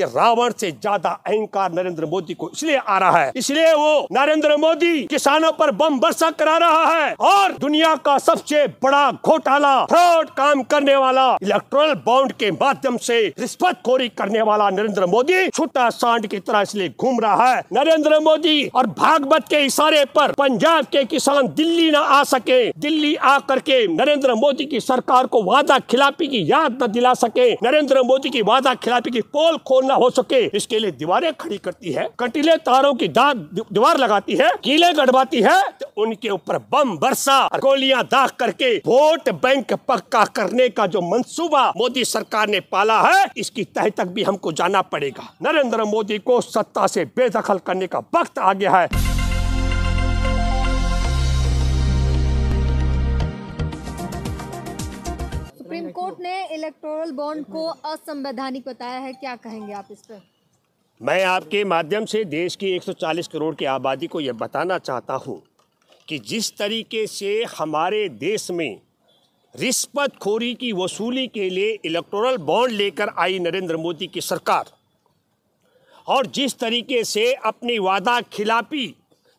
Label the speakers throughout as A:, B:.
A: ये रावण से ज्यादा अहंकार नरेंद्र मोदी को इसलिए आ रहा है इसलिए वो नरेंद्र मोदी किसानों पर बम बरसा करा रहा है और दुनिया का सबसे बड़ा घोटाला फ्रॉड काम करने वाला इलेक्ट्रोल बॉन्ड के माध्यम से रिश्वत खोरी करने वाला नरेंद्र मोदी छोटा सांड की तरह इसलिए घूम रहा है नरेंद्र मोदी और भागवत के इशारे पर पंजाब के किसान दिल्ली न आ सके दिल्ली आ के नरेंद्र मोदी की सरकार को वादा खिलाफी की याद न दिला सके नरेंद्र मोदी की वादा खिलाफी की पोल खोल ना हो सके इसके लिए दीवारें खड़ी करती है कटिले तारों की दीवार लगाती है कीले गड़वाती है तो उनके ऊपर बम बरसा गोलियां दाग करके वोट बैंक पक्का करने का जो मंसूबा मोदी सरकार ने पाला है इसकी तह तक भी हमको जाना पड़ेगा नरेंद्र मोदी को सत्ता से बेदखल करने का वक्त आ गया है इलेक्टोरल बॉन्ड को असंवैधानिक बताया है क्या कहेंगे आप इस पर मैं आपके माध्यम से देश की 140 करोड़ की आबादी को यह बताना चाहता हूँ कि जिस तरीके से हमारे देश में रिश्वत खोरी की वसूली के लिए इलेक्टोरल बॉन्ड लेकर आई नरेंद्र मोदी की सरकार और जिस तरीके से अपनी वादा खिलाफी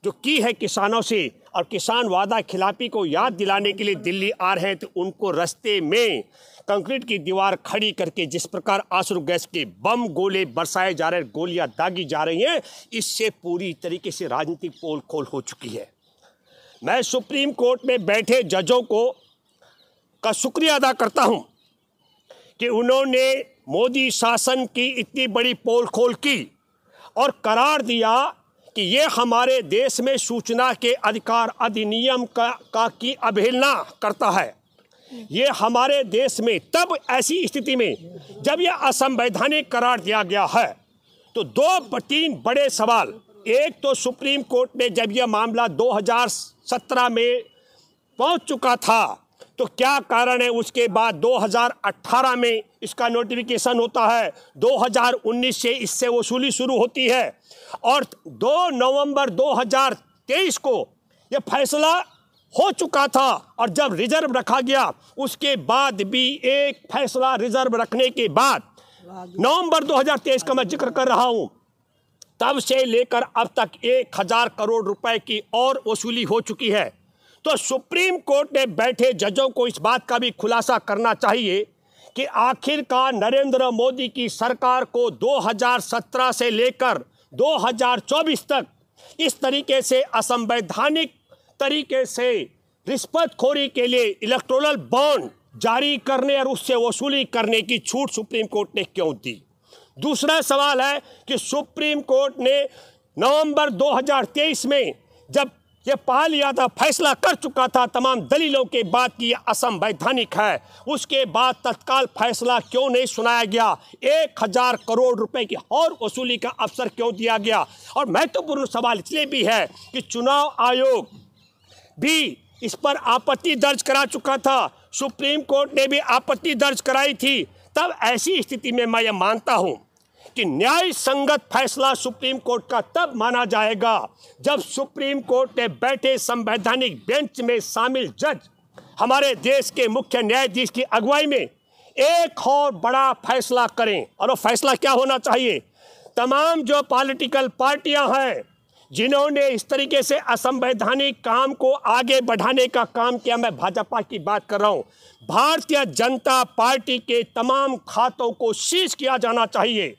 A: जो की है किसानों से और किसान वादा खिलाफी को याद दिलाने के लिए दिल्ली आ रहे हैं तो उनको रस्ते में कंक्रीट की दीवार खड़ी करके जिस प्रकार आंसू गैस के बम गोले बरसाए जा रहे हैं गोलियां दागी जा रही हैं इससे पूरी तरीके से राजनीतिक पोल खोल हो चुकी है मैं सुप्रीम कोर्ट में बैठे जजों को का शुक्रिया अदा करता हूं कि उन्होंने मोदी शासन की इतनी बड़ी पोल खोल की और करार दिया कि ये हमारे देश में सूचना के अधिकार अधिनियम का, का की अवहेलना करता है ये हमारे देश में तब ऐसी स्थिति में जब यह असंवैधानिक करार दिया गया है तो दो तीन बड़े सवाल एक तो सुप्रीम कोर्ट ने जब यह मामला 2017 में पहुंच चुका था तो क्या कारण है उसके बाद 2018 में इसका नोटिफिकेशन होता है 2019 से इससे वसूली शुरू होती है और 2 नवंबर 2023 को यह फैसला हो चुका था और जब रिजर्व रखा गया उसके बाद भी एक फैसला रिजर्व रखने के बाद नवंबर 2023 का मैं जिक्र कर रहा हूं तब से लेकर अब तक एक हज़ार करोड़ रुपए की और वसूली हो चुकी है तो सुप्रीम कोर्ट में बैठे जजों को इस बात का भी खुलासा करना चाहिए कि आखिरकार नरेंद्र मोदी की सरकार को 2017 से लेकर 2024 तक इस तरीके से असंवैधानिक तरीके से रिश्वतखोरी के लिए इलेक्ट्रोनल बॉन्ड जारी करने और उससे वसूली करने की छूट सुप्रीम कोर्ट ने क्यों दी दूसरा सवाल है कि सुप्रीम कोर्ट ने नवंबर 2023 में जब ये पा लिया था फैसला कर चुका था तमाम दलीलों के बाद की असंवैधानिक है उसके बाद तत्काल फैसला क्यों नहीं सुनाया गया एक हज़ार करोड़ रुपए की और वसूली का अवसर क्यों दिया गया और महत्वपूर्ण सवाल इसलिए भी है कि चुनाव आयोग भी इस पर आपत्ति दर्ज करा चुका था सुप्रीम कोर्ट ने भी आपत्ति दर्ज कराई थी तब ऐसी स्थिति में मैं ये मानता हूँ कि न्याय संगत फैसला सुप्रीम कोर्ट का तब माना जाएगा जब सुप्रीम कोर्ट में बैठे संवैधानिक बेंच में शामिल जज हमारे देश के मुख्य न्यायाधीश की अगुवाई में एक और बड़ा फैसला करें और वो फैसला क्या होना चाहिए तमाम जो पॉलिटिकल पार्टियां हैं जिन्होंने इस तरीके से असंवैधानिक काम को आगे बढ़ाने का काम किया मैं भाजपा की बात कर रहा हूँ भारतीय जनता पार्टी के तमाम खातों को सीज किया जाना चाहिए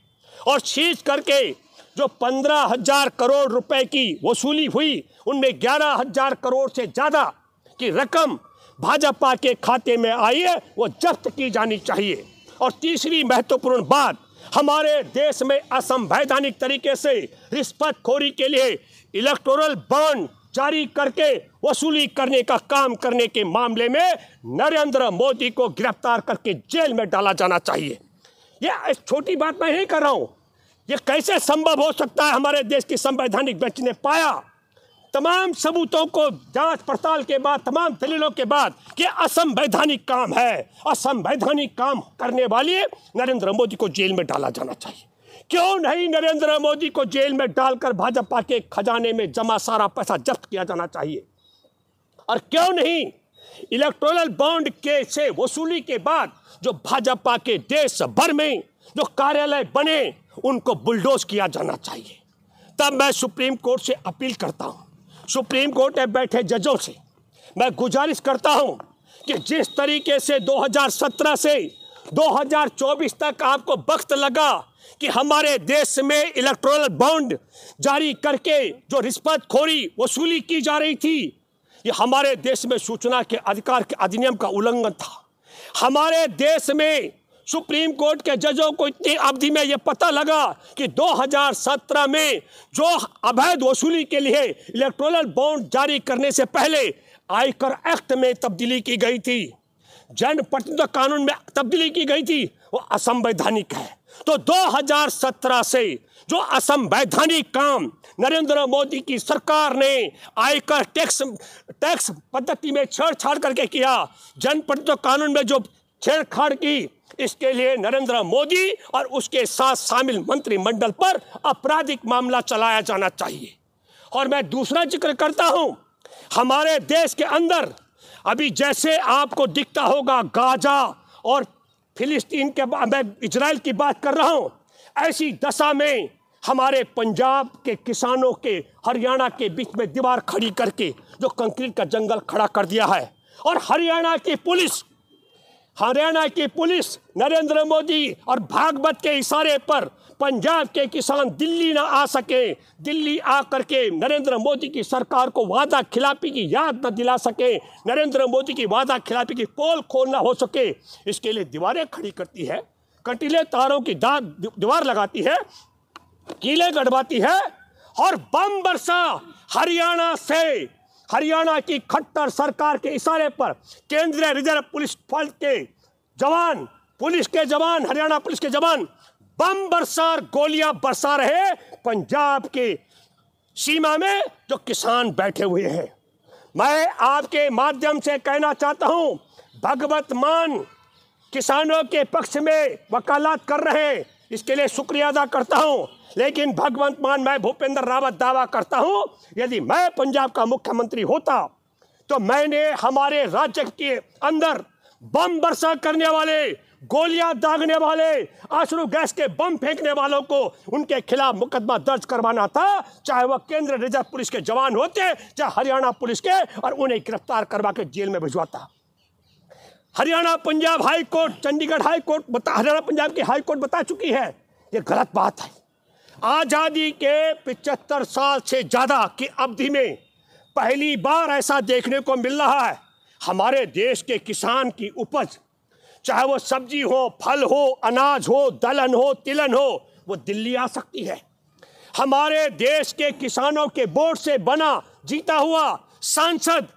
A: और शीश करके जो पंद्रह हजार करोड़ रुपए की वसूली हुई उनमें ग्यारह हजार करोड़ से ज़्यादा की रकम भाजपा के खाते में आई है वो जब्त की जानी चाहिए और तीसरी महत्वपूर्ण बात हमारे देश में असंवैधानिक तरीके से खोरी के लिए इलेक्टोरल बॉन्ड जारी करके वसूली करने का काम करने के मामले में नरेंद्र मोदी को गिरफ्तार करके जेल में डाला जाना चाहिए ये छोटी बात मैं नहीं कर रहा हूं ये कैसे संभव हो सकता है हमारे देश की संवैधानिक बेंच ने पाया तमाम सबूतों को जांच पड़ताल के बाद तमाम दलीलों के बाद कि असंवैधानिक काम है असंवैधानिक काम करने वाले नरेंद्र मोदी को जेल में डाला जाना चाहिए क्यों नहीं नरेंद्र मोदी को जेल में डालकर भाजपा के खजाने में जमा सारा पैसा जब्त किया जाना चाहिए और क्यों नहीं इलेक्टोरल बॉन्ड के से वसूली के बाद जो भाजपा के देश भर में जो कार्यालय बने उनको बुलडोज किया जाना चाहिए तब मैं सुप्रीम कोर्ट से अपील करता हूँ सुप्रीम कोर्ट में बैठे जजों से मैं गुजारिश करता हूँ कि जिस तरीके से 2017 से 2024 तक आपको वक्त लगा कि हमारे देश में इलेक्ट्रोनल बॉन्ड जारी करके जो रिश्वत खोरी वसूली की जा रही थी ये हमारे देश में सूचना के अधिकार के अधिनियम का उल्लंघन था हमारे देश में सुप्रीम कोर्ट के जजों को इतनी अवधि में यह पता लगा कि 2017 में जो अवैध वसूली के लिए इलेक्ट्रोनल बॉन्ड जारी करने से पहले आयकर एक्ट में तब्दीली की गई थी जनप्रतिनिधि कानून में तब्दीली की गई थी वो असंवैधानिक है तो 2017 से जो असंवैधानिक काम नरेंद्र मोदी की सरकार ने आयकर टैक्स टैक्स पद्धति में छेड़छाड़ करके किया जनप्रतिनिधित्व कानून में जो छेड़छाड़ की इसके लिए नरेंद्र मोदी और उसके साथ शामिल मंत्रिमंडल पर आपराधिक मामला चलाया जाना चाहिए और मैं दूसरा जिक्र करता हूं हमारे देश के अंदर अभी जैसे आपको दिखता होगा गाजा और फिलिस्तीन के मैं इसराइल की बात कर रहा हूँ ऐसी दशा में हमारे पंजाब के किसानों के हरियाणा के बीच में दीवार खड़ी करके जो कंक्रीट का जंगल खड़ा कर दिया है और हरियाणा की पुलिस हरियाणा की पुलिस नरेंद्र मोदी और भागवत के इशारे पर पंजाब के किसान दिल्ली ना आ सके दिल्ली आकर के नरेंद्र मोदी की सरकार को वादा खिलाफी की याद न दिला सके नरेंद्र मोदी की वादा खिलाफी की पोल खोल ना हो सके इसके लिए दीवारें खड़ी करती है कटिले तारों की दीवार लगाती है कीले गढ़वाती है और बम बरसा हरियाणा से हरियाणा की खट्टर सरकार के इशारे पर केंद्रीय रिजर्व पुलिस फल के जवान पुलिस के जवान हरियाणा पुलिस के जवान बम बरसार गोलियां बरसा रहे पंजाब के सीमा में जो किसान बैठे हुए हैं मैं आपके माध्यम से कहना चाहता हूं भगवत मान किसानों के पक्ष में वकालत कर रहे इसके लिए शुक्रिया अदा करता हूँ लेकिन भगवंत मान मैं भूपेंद्र रावत दावा करता हूँ यदि मैं पंजाब का मुख्यमंत्री होता तो मैंने हमारे राज्य के अंदर बम बरसा करने वाले गोलियां दागने वाले आश्रू गैस के बम फेंकने वालों को उनके खिलाफ मुकदमा दर्ज करवाना था चाहे वह केंद्र रिजर्व पुलिस के जवान होते चाहे हरियाणा पुलिस के और उन्हें गिरफ्तार करवा के जेल में भिजवाता Haryana Punjab High Court Chandigarh High Court बता हरियाणा पंजाब की हाई कोर्ट बता चुकी है ये गलत बात है आज़ादी के 75 साल से ज़्यादा की अवधि में पहली बार ऐसा देखने को मिल रहा है हमारे देश के किसान की उपज चाहे वो सब्जी हो फल हो अनाज हो दलहन हो तिलहन हो वो दिल्ली आ सकती है हमारे देश के किसानों के बोर्ड से बना जीता हुआ सांसद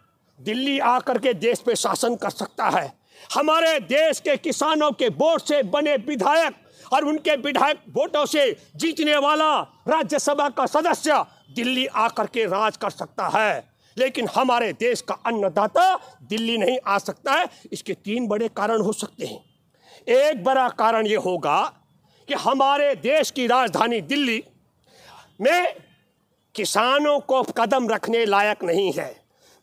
A: दिल्ली आकर के देश पे शासन कर सकता है हमारे देश के किसानों के वोट से बने विधायक और उनके विधायक वोटों से जीतने वाला राज्यसभा का सदस्य दिल्ली आकर के राज कर सकता है लेकिन हमारे देश का अन्नदाता दिल्ली नहीं आ सकता है इसके तीन बड़े कारण हो सकते हैं एक बड़ा कारण ये होगा कि हमारे देश की राजधानी दिल्ली में किसानों को कदम रखने लायक नहीं है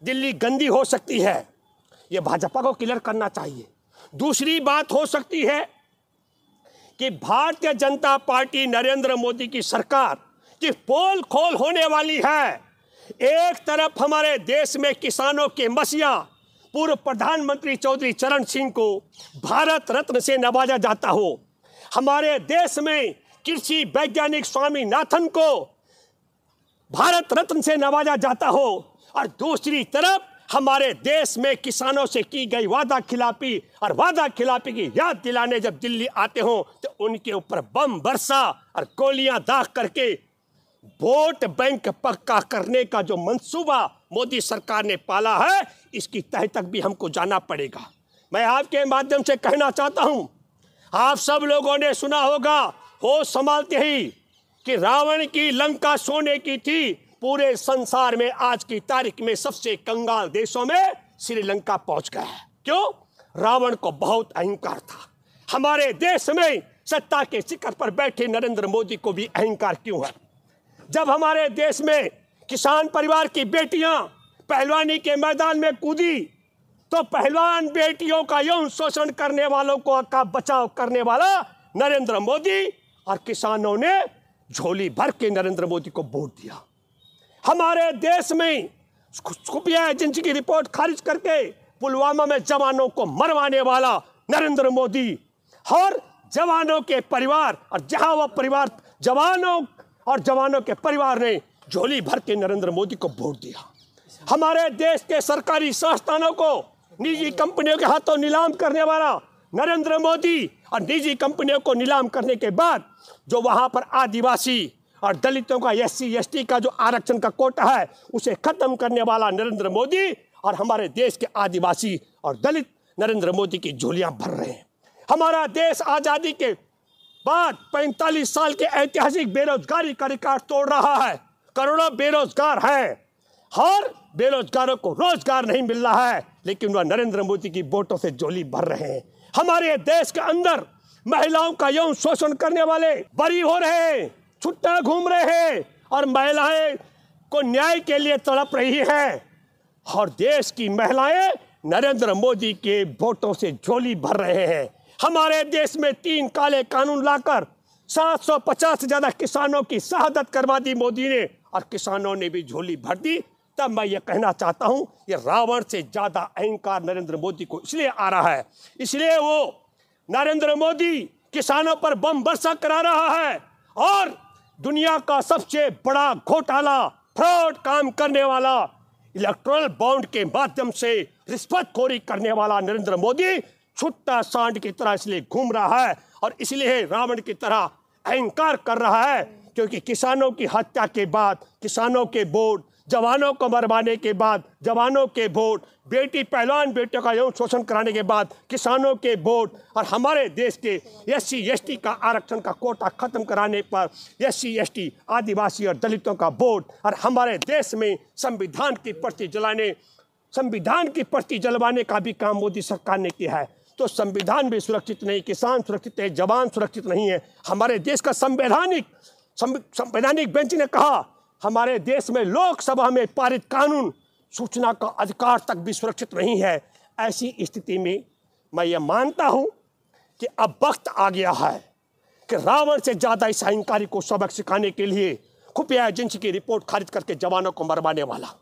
A: दिल्ली गंदी हो सकती है ये भाजपा को क्लियर करना चाहिए दूसरी बात हो सकती है कि भारतीय जनता पार्टी नरेंद्र मोदी की सरकार की पोल खोल होने वाली है एक तरफ हमारे देश में किसानों के मसिया पूर्व प्रधानमंत्री चौधरी चरण सिंह को भारत रत्न से नवाजा जाता हो हमारे देश में कृषि वैज्ञानिक स्वामीनाथन को भारत रत्न से नवाजा जाता हो और दूसरी तरफ हमारे देश में किसानों से की गई वादा खिलाफी और वादा खिलाफी की याद दिलाने जब दिल्ली आते हों तो उनके ऊपर बम बरसा और गोलियां दाग करके वोट बैंक पक्का करने का जो मंसूबा मोदी सरकार ने पाला है इसकी तह तक भी हमको जाना पड़ेगा मैं आपके माध्यम से कहना चाहता हूँ आप सब लोगों ने सुना होगा हो संभालते ही कि रावण की लंका सोने की थी पूरे संसार में आज की तारीख में सबसे कंगाल देशों में श्रीलंका पहुंच गया है क्यों रावण को बहुत अहंकार था हमारे देश में सत्ता के शिखर पर बैठे नरेंद्र मोदी को भी अहंकार क्यों है जब हमारे देश में किसान परिवार की बेटियां पहलवानी के मैदान में कूदी तो पहलवान बेटियों का यौन शोषण करने वालों को का बचाव करने वाला नरेंद्र मोदी और किसानों ने झोली भर के नरेंद्र मोदी को वोट दिया हमारे देश में खुफिया एजेंसी की रिपोर्ट खारिज करके पुलवामा में जवानों को मरवाने वाला नरेंद्र मोदी और जवानों के परिवार और जहां वह परिवार जवानों और जवानों के परिवार ने झोली भर के नरेंद्र मोदी को वोट दिया हमारे देश के सरकारी संस्थानों को निजी कंपनियों के हाथों नीलाम करने वाला नरेंद्र मोदी और निजी कंपनियों को नीलाम करने के बाद जो वहां पर आदिवासी और दलितों का एस सी का जो आरक्षण का कोटा है उसे खत्म करने वाला नरेंद्र मोदी और हमारे देश के आदिवासी और दलित नरेंद्र मोदी की झोलियां भर रहे हैं हमारा देश आज़ादी के बाद 45 साल के ऐतिहासिक बेरोजगारी का रिकॉर्ड तोड़ रहा है करोड़ों बेरोजगार हैं हर बेरोजगारों को रोजगार नहीं मिल रहा है लेकिन वह नरेंद्र मोदी की वोटों से झोली भर रहे हैं हमारे देश के अंदर महिलाओं का यौन शोषण करने वाले बरी हो रहे हैं छुट्टा घूम रहे हैं और महिलाएं को न्याय के लिए तड़प रही है और देश की महिलाएं नरेंद्र मोदी के वोटों से झोली भर रहे हैं हमारे देश में तीन काले कानून लाकर 750 से ज़्यादा किसानों की शहादत करवा दी मोदी ने और किसानों ने भी झोली भर दी तब मैं ये कहना चाहता हूँ ये रावण से ज़्यादा अहंकार नरेंद्र मोदी को इसलिए आ रहा है इसलिए वो नरेंद्र मोदी किसानों पर बम बरसा करा रहा है और दुनिया का सबसे बड़ा घोटाला फ्रॉड काम करने वाला इलेक्ट्रल बॉन्ड के माध्यम से रिश्वतखोरी करने वाला नरेंद्र मोदी छुट्टा सांड की तरह इसलिए घूम रहा है और इसलिए रावण की तरह अहंकार कर रहा है क्योंकि किसानों की हत्या के बाद किसानों के बोर्ड जवानों को मरवाने के बाद जवानों के वोट बेटी पहलवान बेटियों का यौन शोषण कराने के बाद किसानों के वोट और हमारे देश के एस सी का आरक्षण का कोटा खत्म कराने पर एस सी आदिवासी और दलितों का वोट और हमारे देश में संविधान की प्रति जलाने संविधान की प्रति जलवाने का भी काम मोदी सरकार ने किया है तो संविधान भी सुरक्षित नहीं किसान सुरक्षित है जवान सुरक्षित नहीं है हमारे देश का संवैधानिक संवैधानिक बेंच ने कहा हमारे देश में लोकसभा में पारित कानून सूचना का अधिकार तक भी सुरक्षित नहीं है ऐसी स्थिति में मैं ये मानता हूँ कि अब वक्त आ गया है कि रावण से ज़्यादा इस अहंकारी को सबक सिखाने के लिए खुफिया एजेंसी की रिपोर्ट खारिज करके जवानों को मरवाने वाला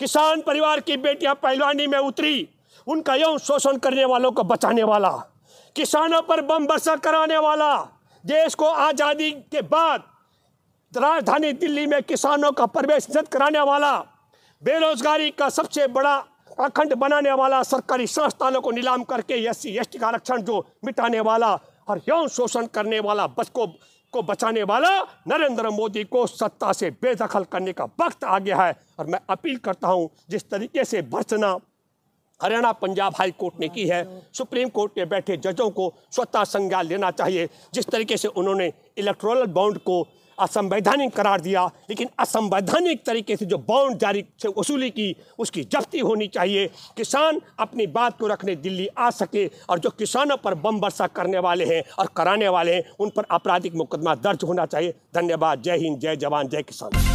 A: किसान परिवार की बेटियां पहलवानी में उतरी उनका यौन शोषण करने वालों को बचाने वाला किसानों पर बम बरसा कराने वाला देश को आज़ादी के बाद राजधानी दिल्ली में किसानों का प्रवेश निषेध कराने वाला बेरोजगारी का सबसे बड़ा अखंड बनाने वाला सरकारी संस्थानों को नीलाम करके एस सी एस का आरक्षण जो मिटाने वाला और यौन शोषण करने वाला बच को को बचाने वाला नरेंद्र मोदी को सत्ता से बेदखल करने का वक्त आ गया है और मैं अपील करता हूं जिस तरीके से भर्सना हरियाणा पंजाब हाई कोर्ट ने की है सुप्रीम कोर्ट में बैठे जजों को स्वतः संज्ञान लेना चाहिए जिस तरीके से उन्होंने इलेक्ट्रोल बॉन्ड को असंवैधानिक करार दिया लेकिन असंवैधानिक तरीके से जो बॉन्ड जारी से वसूली की उसकी जब्ती होनी चाहिए किसान अपनी बात को रखने दिल्ली आ सके और जो किसानों पर बम वर्षा करने वाले हैं और कराने वाले हैं उन पर आपराधिक मुकदमा दर्ज होना चाहिए धन्यवाद जय हिंद जय जवान जय किसान